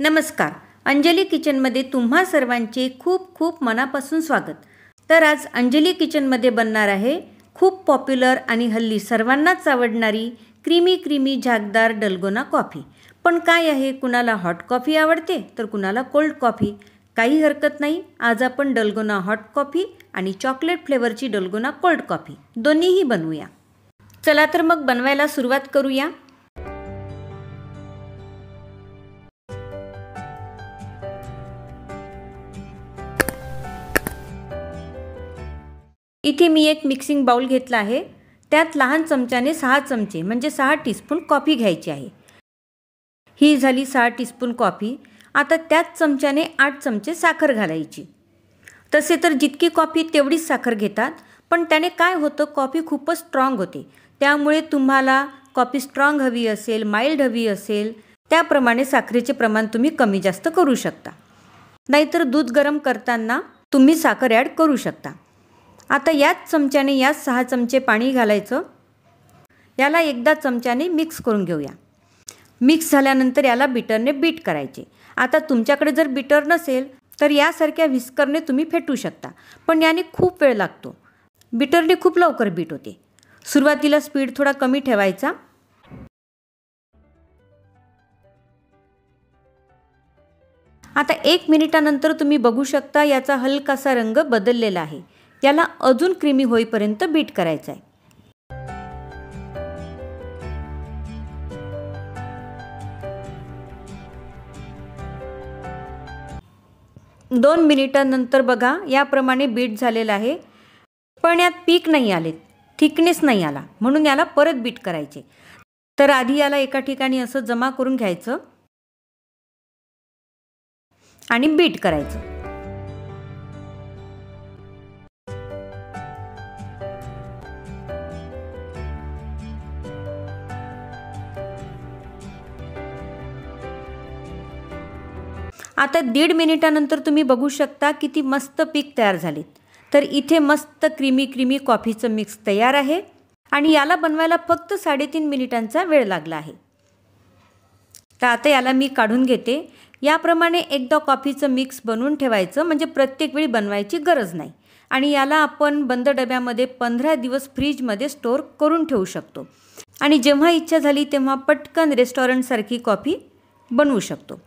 नमस्कार अंजली किचनमध्ये तुम्हा सर्वांचे खूप खूप मनापासून स्वागत तर आज अंजली किचनमध्ये बनणार आहे खूप पॉप्युलर आणि हल्ली सर्वांनाच आवडणारी क्रीमी क्रीमी झाकदार डलगोना कॉफी पण काय आहे कुणाला हॉट कॉफी आवडते तर कुणाला कोल्ड कॉफी काही हरकत नाही आज आपण डलगोना हॉट कॉफी आणि चॉकलेट फ्लेवरची डलगोना कोल्ड कॉफी दोन्हीही बनवूया चला तर मग बनवायला सुरुवात करूया इथे मी एक मिक्सिंग बाउल घेतला आहे त्यात लहान चमच्याने सहा चमचे म्हणजे सहा टीस्पून कॉफी घ्यायची आहे ही झाली सहा टीस्पून कॉफी आता त्याच चमच्याने आठ चमचे साखर घालायची तसे तर जितकी कॉफी तेवढीच साखर घेतात पण त्याने काय होतं कॉफी खूपच स्ट्रॉंग होते त्यामुळे तुम्हाला कॉफी स्ट्रॉंग हवी असेल माइल्ड हवी असेल त्याप्रमाणे साखरेचे प्रमाण तुम्ही कमी जास्त करू शकता नाहीतर दूध गरम करताना तुम्ही साखर ॲड करू शकता आता याच चमच्याने याच सहा चमचे पाणी घालायचं याला एकदा चमच्याने मिक्स करून घेऊया मिक्स झाल्यानंतर याला बिटरने बीट करायचे आता तुमच्याकडे जर बिटर नसेल तर यासारख्या विस्करने तुम्ही फेटू शकता पण याने खूप वेळ लागतो बिटरने खूप लवकर बीट होते सुरुवातीला स्पीड थोडा कमी ठेवायचा आता एक मिनिटानंतर तुम्ही बघू शकता याचा हलकासा रंग बदललेला आहे त्याला अजून क्रिमी होईपर्यंत बीट करायचं आहे दोन मिनिटांनंतर बघा याप्रमाणे बीट झालेलं आहे पण यात पीक नाही आले थिकनेस नाही आला म्हणून याला परत बीट करायचे तर आधी याला एका ठिकाणी असं जमा करून घ्यायचं आणि बीट करायचं आता दीड मिनिटानंतर तुम्ही बघू शकता किती मस्त पीक तयार झालीत तर इथे मस्त क्रीमी क्रीमी कॉफीचं मिक्स तयार आहे आणि याला बनवायला फक्त साडेतीन मिनिटांचा वेळ लागला आहे तर आता याला मी काढून घेते याप्रमाणे एकदा कॉफीचं मिक्स बनवून ठेवायचं म्हणजे प्रत्येक वेळी बनवायची गरज नाही आणि याला आपण बंद डब्यामध्ये पंधरा दिवस फ्रीजमध्ये स्टोअर करून ठेवू शकतो आणि जेव्हा इच्छा झाली तेव्हा पटकन रेस्टॉरंटसारखी कॉफी बनवू शकतो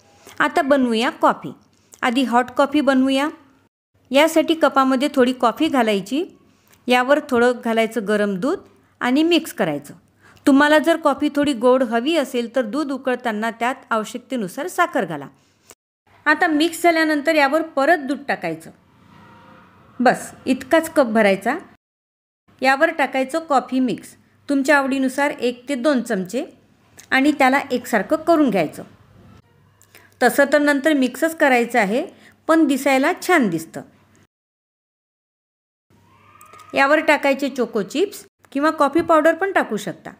आता बनवूया कॉफी आधी हॉट कॉफी बनवूया यासाठी कपामध्ये थोडी कॉफी घालायची यावर थोडं घालायचं गरम दूध आणि मिक्स करायचं तुम्हाला जर कॉफी थोडी गोड हवी असेल तर दूध उकळताना त्यात आवश्यकतेनुसार साखर घाला आता मिक्स झाल्यानंतर यावर परत दूध टाकायचं बस इतकाच कप भरायचा यावर टाकायचं कॉफी मिक्स तुमच्या आवडीनुसार एक ते दोन चमचे आणि त्याला एकसारखं करून घ्यायचं तसं तर नंतर मिक्सच करायचं आहे पण दिसायला छान दिसतं यावर टाकायचे चोको चिप्स किंवा कॉफी पावडर पण टाकू शकता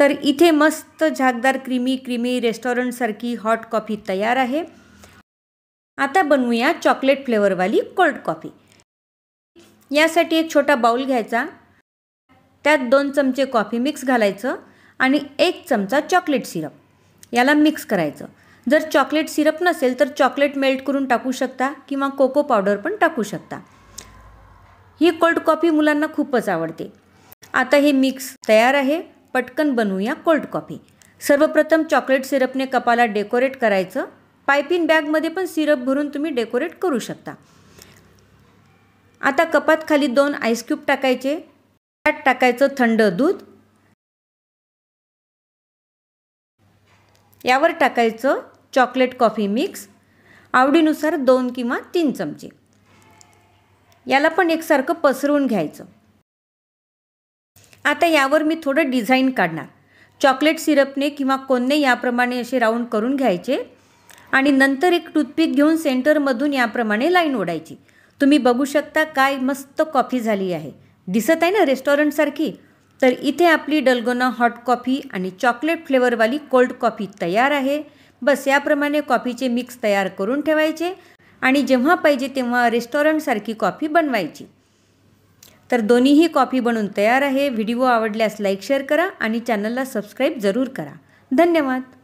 तर इथे मस्त झाकदार क्रीमी क्रीमी रेस्टॉरंटसारखी हॉट कॉफी तयार आहे आता बनवूया चॉकलेट फ्लेवरवाली कोल्ड कॉफी यासाठी एक छोटा बाऊल घ्यायचा त्यात दोन चमचे कॉफी मिक्स घालायचं आणि एक चमचा चॉकलेट सिरप याला मिक्स करायचं जर चॉकलेट सिरप नसेल तर चॉकलेट मेल्ट करून टाकू शकता किंवा कोको पावडर पण टाकू शकता ही कोल्ड कॉफी मुलांना खूपच आवडते आता हे मिक्स तयार आहे पटकन बनवूया कोल्ड कॉफी सर्वप्रथम चॉकलेट सिरपने कपाला डेकोरेट करायचं पायपिन बॅगमध्ये पण सिरप भरून तुम्ही डेकोरेट करू शकता आता कपात खाली दोन आईस्क्यूब टाकायचे त्यात टाकायचं थंड दूध यावर टाकायचं चॉकलेट कॉफी मिक्स आवडीनुसार दोन किंवा तीन चमचे याला पण एकसारखं पसरवून घ्यायचं आता यावर मी थोडं डिझाईन काढणार चॉकलेट सिरपने किंवा कोनने याप्रमाणे असे राऊंड करून घ्यायचे आणि नंतर एक टूथपिक घेऊन सेंटरमधून याप्रमाणे लाईन ओढायची तुम्ही बघू शकता काय मस्त कॉफी झाली आहे दिसत आहे ना रेस्टॉरंटसारखी तर इथे आपली डलगोना हॉट कॉफी आणि चॉकलेट फ्लेवरवाली कोल्ड कॉफी तयार आहे बस याप्रमाणे कॉफीचे मिक्स तयार करून ठेवायचे आणि जेव्हा पाहिजे तेव्हा रेस्टॉरंटसारखी कॉफी बनवायची तर दोन्हीही कॉफी बनवून तयार आहे व्हिडिओ आवडल्यास लाईक शेअर करा आणि चॅनलला सबस्क्राईब जरूर करा धन्यवाद